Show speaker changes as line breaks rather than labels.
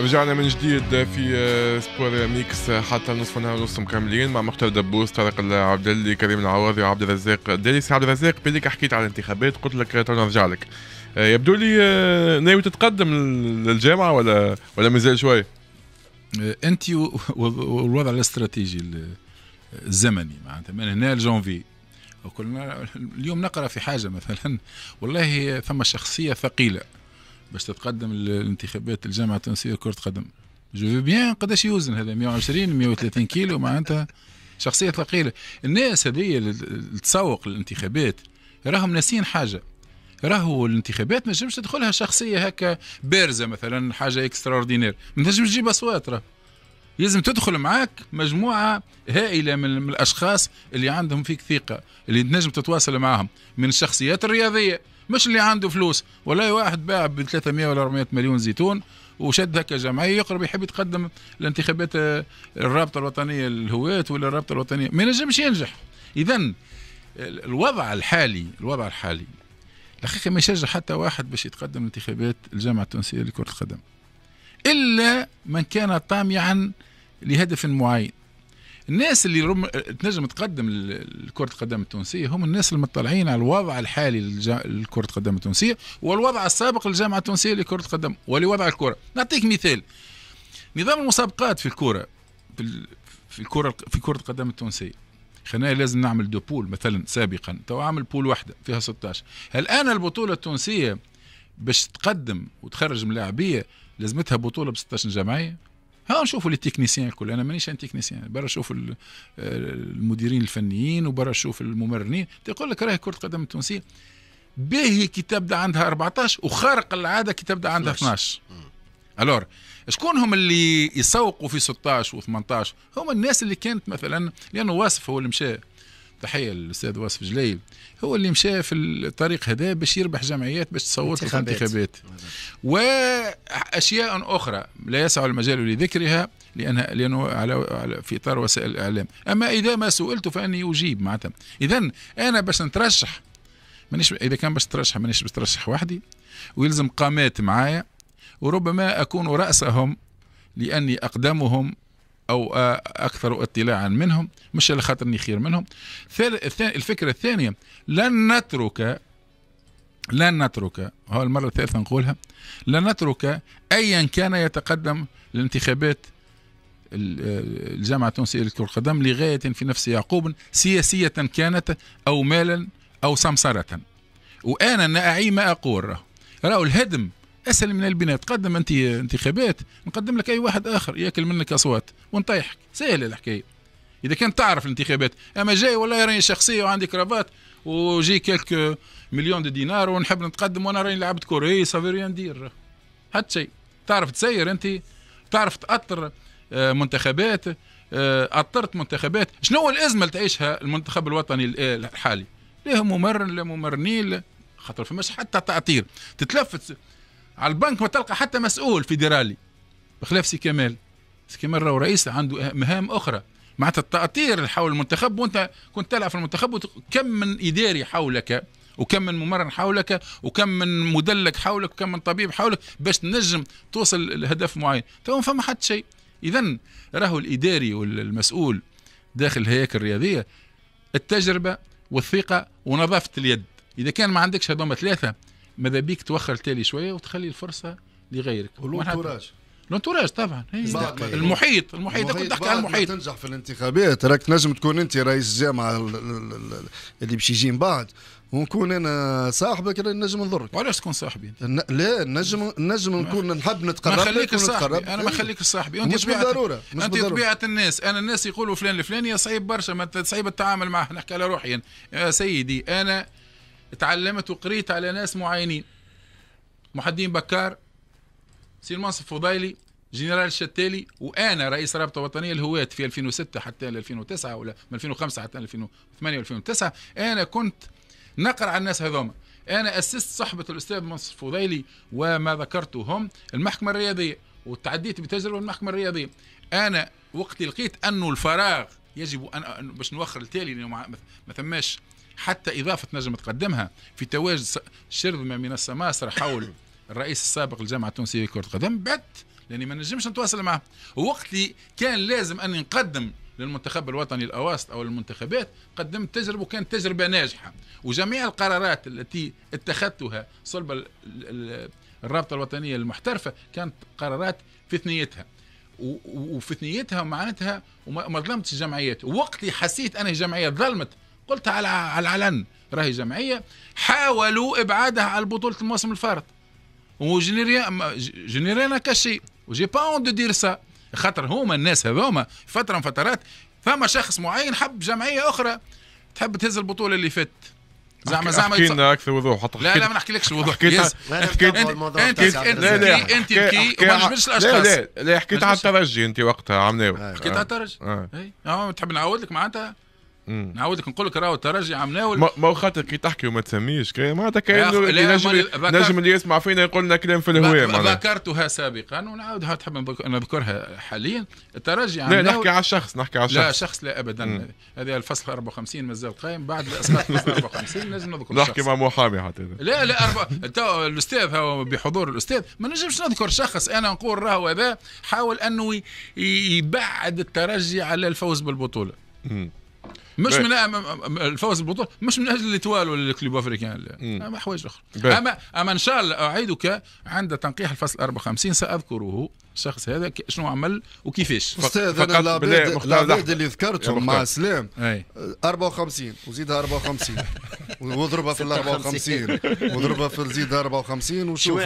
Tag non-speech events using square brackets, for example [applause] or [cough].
رجعنا من جديد في سبور آه، ميكس حتى نصف نهار ونص مكملين مع مختار دبوس طارق العبدلي كريم العواضي وعبد الرزاق سي عبد الرزاق بليك حكيت على الانتخابات قلت لك تو نرجع لك آه، يبدو لي آه، ناوي تتقدم للجامعه ولا ولا مازال شوي انت والوضع الاستراتيجي الزمني معناتها من هنا لجونفي وكلنا اليوم نقرا في حاجه مثلا والله ثم شخصيه ثقيله باش تتقدم الانتخابات الجامعه التونسيه كره قدم جو في بيان قداش يوزن هذا 120 130 كيلو معناتها شخصيه ثقيله الناس هذيا اللي تسوق للانتخابات راهم ناسين حاجه راهو الانتخابات ما تنجمش تدخلها شخصيه هكا بارزه مثلا حاجه اوردينير ما تنجمش تجيب اصوات راه لازم تدخل معاك مجموعة هائلة من, الأشخاص اللي عندهم فيك ثقة اللي تنجم تتواصل معاهم من الشخصيات الرياضية مش اللي عنده فلوس ولا واحد باع ب 300 ولا 400 مليون زيتون وشد هكا جمعيه يقرب يحب يتقدم لانتخابات آه، الرابطه الوطنيه للهواة ولا الرابطه الوطنيه ما ينجمش ينجح اذا الوضع الحالي الوضع الحالي الحقيقه ما يشجع حتى واحد باش يتقدم لانتخابات الجامعه التونسيه لكره القدم الا من كان طامعا لهدف معين الناس اللي رم... تنجم تقدم لكرة القدم التونسية هم الناس المطلعين على الوضع الحالي لكرة القدم التونسية والوضع السابق للجامعة التونسية لكرة القدم ولوضع الكرة نعطيك مثال نظام المسابقات في الكرة في الكرة في كرة القدم التونسية خلينا لازم نعمل دو بول مثلا سابقا تو عامل بول واحدة فيها 16 الآن البطولة التونسية باش تقدم وتخرج ملاعبية لازمتها بطولة ب 16 جمعية ها نشوفوا لي تكنيسيان الكل انا مانيش ان تكنيسيان برا نشوف المديرين الفنيين وبرا نشوف الممرنين تقول لك راهي كره القدم التونسيه باهي كي تبدا عندها 14 وخارق العاده كي تبدا عندها 12 الور شكون هم اللي يسوقوا في 16 و18 هم الناس اللي كانت مثلا لانه واصف هو اللي مشى تحيه للاستاذ واصف جليل هو اللي مشى في الطريق هذا باش يربح جمعيات باش تصوت في الانتخابات واشياء اخرى لا يسع المجال لذكرها لانها لانه على في اطار وسائل الاعلام اما اذا ما سئلت فاني اجيب معناتها اذا انا باش نترشح مانيش اذا كان باش ترشح مانيش باش ترشح وحدي ويلزم قامات معايا وربما اكون راسهم لاني اقدمهم او آه، اكثر اطلاعا منهم مش على خاطرني خير منهم الفكره الثانيه لن نترك لن نترك هو المره الثالثه نقولها لن نترك ايا كان يتقدم للانتخابات آه، الجامعه التونسيه لكره القدم لغايه في نفس يعقوب سياسيه كانت او مالا او سمسره وانا ناعي ما اقول راه الهدم اسهل من البناء تقدم انت انتخابات نقدم لك اي واحد اخر ياكل منك اصوات ونطيحك سهلة الحكاية إذا كان تعرف الانتخابات أما جاي والله راني شخصية وعندي كرافات وجي كيلك مليون دي دينار ونحب نتقدم وانا راني لعبت كورة إي سافي ندير حتى شيء تعرف تسير أنت تعرف تأثر آه، منتخبات أثرت آه، منتخبات شنو الأزمة اللي تعيشها المنتخب الوطني آه، الحالي لا ممرن لا ممرنين خاطر فماش حتى تعطير تتلفت على البنك ما تلقى حتى مسؤول فيدرالي بخلاف سي كمال مرة ورئيس عنده مهام أخرى معناتها التأطير حول المنتخب وأنت كنت تلعب في المنتخب كم من إداري حولك وكم من ممرن حولك وكم من مدلك حولك وكم من طبيب حولك باش تنجم توصل لهدف معين تو فما حد شيء اذا راهو الاداري والمسؤول داخل الهياكل الرياضيه التجربه والثقه ونظافه اليد اذا كان ما عندكش هذوما ثلاثه ماذا بيك توخر تالي شويه وتخلي الفرصه لغيرك والانتوراج الانتوراج طبعا إيه. المحيط المحيط كنت تحكي على المحيط تنجح في الانتخابات راك تنجم تكون انت رئيس الجامعه اللي باش يجي من بعد ونكون انا صاحبك راني نجم نضرك وعلاش تكون صاحبي انت؟ لا نجم نجم نكون نحب نتقرب ما خليك صاحبي انا ما إيه. خليك صاحبي انت مش بالضروره مش انت طبيعه الناس انا الناس يقولوا فلان الفلاني صعيب برشا ما صعيب التعامل معه نحكي على روحي يعني. يا سيدي انا تعلمت وقريت على ناس معينين محدين بكار سي منصف فضيلي جنرال الشتالي وانا رئيس رابطه وطنيه الهواة في 2006 حتى 2009 ولا من 2005 حتى 2008 و2009 انا كنت نقرا على الناس هذوما انا اسست صحبه الاستاذ منصف فضيلي وما ذكرته هم المحكمه الرياضيه وتعديت بتجربه المحكمه الرياضيه انا وقت لقيت انه الفراغ يجب ان باش نوخر التالي لانه ما ثماش حتى اضافه نجم تقدمها في تواجد شرذمه من السماسره حول الرئيس السابق للجامعه التونسيه لكره القدم بعت لاني ما نجمش نتواصل معه وقت اللي كان لازم اني نقدم للمنتخب الوطني الاواسط او المنتخبات قدمت تجربه وكانت تجربه ناجحه وجميع القرارات التي اتخذتها صلب الرابطه الوطنيه المحترفه كانت قرارات في ثنيتها وفي ثنيتها معناتها وما ظلمتش الجمعيات وقتي حسيت انا جمعيه ظلمت قلت على على العلن راهي جمعيه حاولوا ابعادها على بطوله الموسم الفارط وما je n'ai rien à cacher وجي با اون دو دير سا خاطر هما الناس هذوما فتره من فترات فما شخص معين حب جمعيه اخرى تحب تهز البطوله اللي فاتت زعما زعما احكي لنا اكثر وضوح حتى لا لا ما نحكيلكش وضوح حكيت حكيت انت لا لا انت كي وما نجبدش الاشخاص لا لا لا حكيت على الترجي انت وقتها عمناوي آه. حكيت على الترجي اه, آه. تحب نعاود لك معناتها نعاودك نقول لك راهو الترجي عم ناول ما هو خاطر كي تحكي وما تسميش معناتها كاين نجم نجم اللي يسمع فينا يقول لنا كلام في الهواء ذكرتها سابقا ونعاودها تحب نذكرها حاليا الترجي عم لا ناول... نحكي على الشخص نحكي على الشخص لا شخص لا ابدا هذا الفصل 54 مازال قايم بعد اسقاط الفصل 54 [laughs] لازم نذكر نحكي مع محامي حتى لا لا أربع... الاستاذ هو بحضور الاستاذ ما نجمش نذكر شخص انا نقول راهو هذا حاول انه يبعد الترجي على الفوز بالبطوله مش من الفوز بالبطوله مش من اجل الاتوال ولا الكلوب افريكان اما حوايج اخرى اما اما ان شاء الله اعيدك عند تنقيح الفصل 54 ساذكره الشخص هذا شنو عمل وكيفاش استاذ انا العباد اللي ذكرته مع سلام 54 وزيدها 54 واضربها في ال 54 [laughs] واضربها في زيدها 54 وشوف